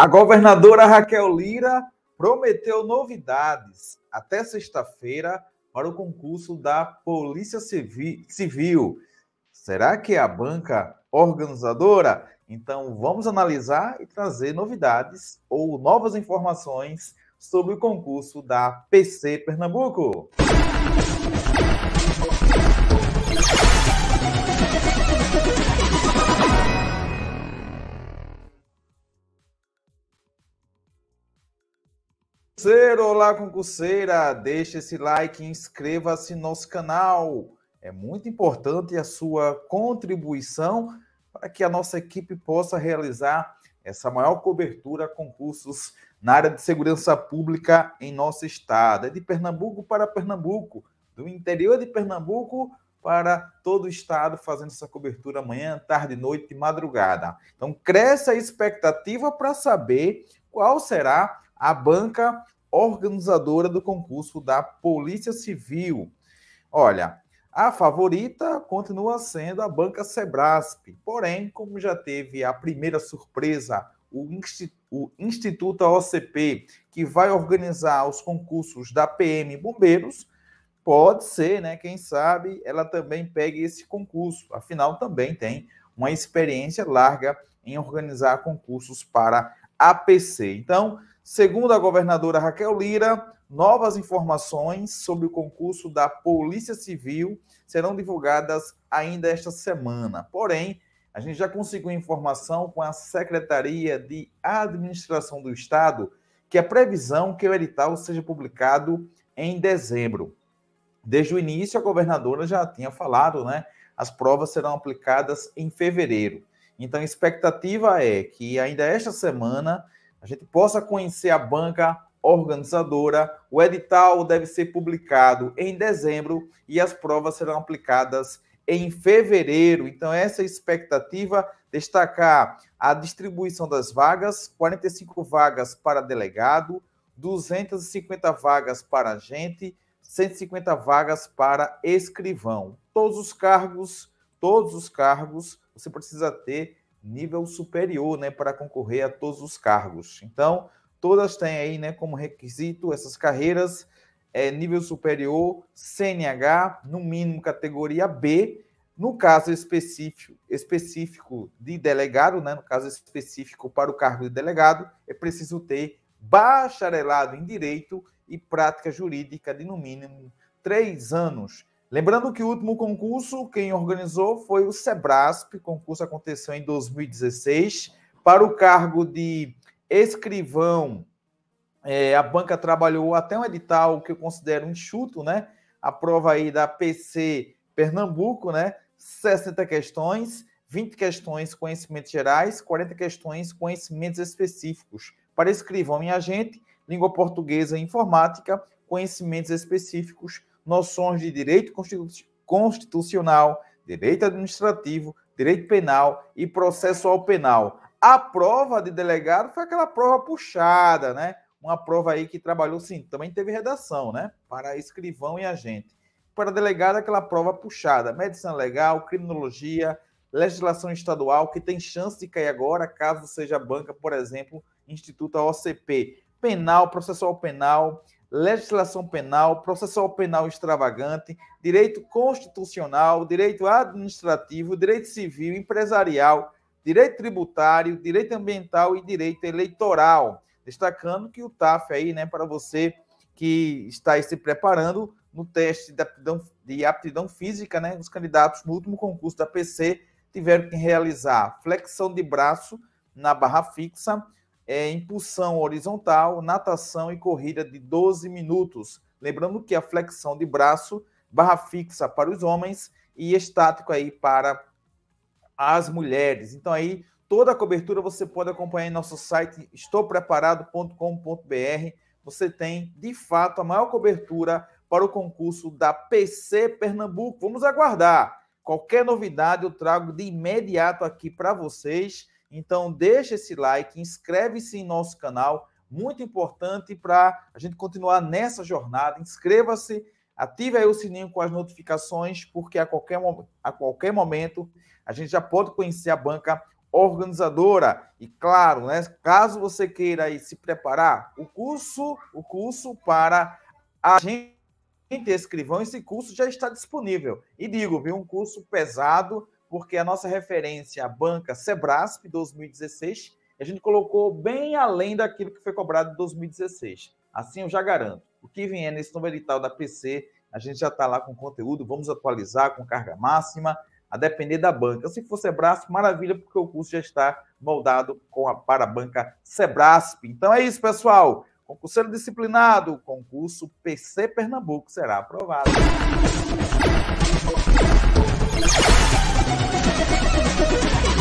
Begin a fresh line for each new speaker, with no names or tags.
A governadora Raquel Lira prometeu novidades até sexta-feira para o concurso da Polícia Civil. Será que é a banca organizadora? Então vamos analisar e trazer novidades ou novas informações sobre o concurso da PC Pernambuco. Concurseiro, olá concurseira, deixe esse like e inscreva-se no nosso canal. É muito importante a sua contribuição para que a nossa equipe possa realizar essa maior cobertura a concursos na área de segurança pública em nosso estado. É de Pernambuco para Pernambuco, do interior de Pernambuco para todo o estado, fazendo essa cobertura amanhã, tarde, noite e madrugada. Então, cresce a expectativa para saber qual será a banca organizadora do concurso da Polícia Civil. Olha, a favorita continua sendo a banca Sebrasp, porém, como já teve a primeira surpresa, o, o Instituto OCP, que vai organizar os concursos da PM Bombeiros, pode ser, né? Quem sabe ela também pegue esse concurso. Afinal, também tem uma experiência larga em organizar concursos para APC. Então, Segundo a governadora Raquel Lira, novas informações sobre o concurso da Polícia Civil serão divulgadas ainda esta semana. Porém, a gente já conseguiu informação com a Secretaria de Administração do Estado que a previsão que o edital seja publicado em dezembro. Desde o início, a governadora já tinha falado, né? As provas serão aplicadas em fevereiro. Então, a expectativa é que ainda esta semana a gente possa conhecer a banca organizadora. O edital deve ser publicado em dezembro e as provas serão aplicadas em fevereiro. Então, essa é a expectativa destacar a distribuição das vagas, 45 vagas para delegado, 250 vagas para agente, 150 vagas para escrivão. Todos os cargos, todos os cargos, você precisa ter nível superior, né, para concorrer a todos os cargos. Então, todas têm aí, né, como requisito essas carreiras é, nível superior, CNH, no mínimo categoria B. No caso específico, específico de delegado, né, no caso específico para o cargo de delegado, é preciso ter bacharelado em direito e prática jurídica de no mínimo três anos. Lembrando que o último concurso, quem organizou foi o Sebrasp. O concurso aconteceu em 2016. Para o cargo de escrivão, é, a banca trabalhou até um edital que eu considero enxuto, né? A prova aí da PC Pernambuco, né? 60 questões, 20 questões conhecimentos gerais, 40 questões conhecimentos específicos. Para escrivão e agente, língua portuguesa e informática, conhecimentos específicos noções de direito constitucional, direito administrativo, direito penal e processual penal. A prova de delegado foi aquela prova puxada, né? Uma prova aí que trabalhou, sim, também teve redação, né? Para escrivão e agente. Para delegado, aquela prova puxada. Medicina legal, criminologia, legislação estadual, que tem chance de cair agora, caso seja banca, por exemplo, Instituto AOCP. Penal, processual penal, legislação penal, processual penal extravagante, direito constitucional, direito administrativo, direito civil, empresarial, direito tributário, direito ambiental e direito eleitoral. Destacando que o TAF aí, né, para você que está aí se preparando no teste de aptidão, de aptidão física, né, os candidatos no último concurso da PC tiveram que realizar flexão de braço na barra fixa, é, impulsão horizontal, natação e corrida de 12 minutos. Lembrando que a flexão de braço, barra fixa para os homens e estático aí para as mulheres. Então aí toda a cobertura você pode acompanhar em nosso site estoupreparado.com.br. Você tem de fato a maior cobertura para o concurso da PC Pernambuco. Vamos aguardar. Qualquer novidade eu trago de imediato aqui para vocês. Então, deixa esse like, inscreve-se em nosso canal, muito importante para a gente continuar nessa jornada. Inscreva-se, ative aí o sininho com as notificações, porque a qualquer, a qualquer momento a gente já pode conhecer a banca organizadora. E claro, né, caso você queira aí se preparar, o curso, o curso para gente escrivão, esse curso já está disponível. E digo, viu, um curso pesado, porque a nossa referência, a banca Sebrasp 2016, a gente colocou bem além daquilo que foi cobrado em 2016. Assim eu já garanto. O que vier é nesse novo edital da PC, a gente já está lá com conteúdo, vamos atualizar com carga máxima, a depender da banca. Se for Sebrasp, maravilha, porque o curso já está moldado com a, para a banca Sebrasp. Então é isso, pessoal. Concurseiro disciplinado, concurso PC Pernambuco será aprovado. ハハハハ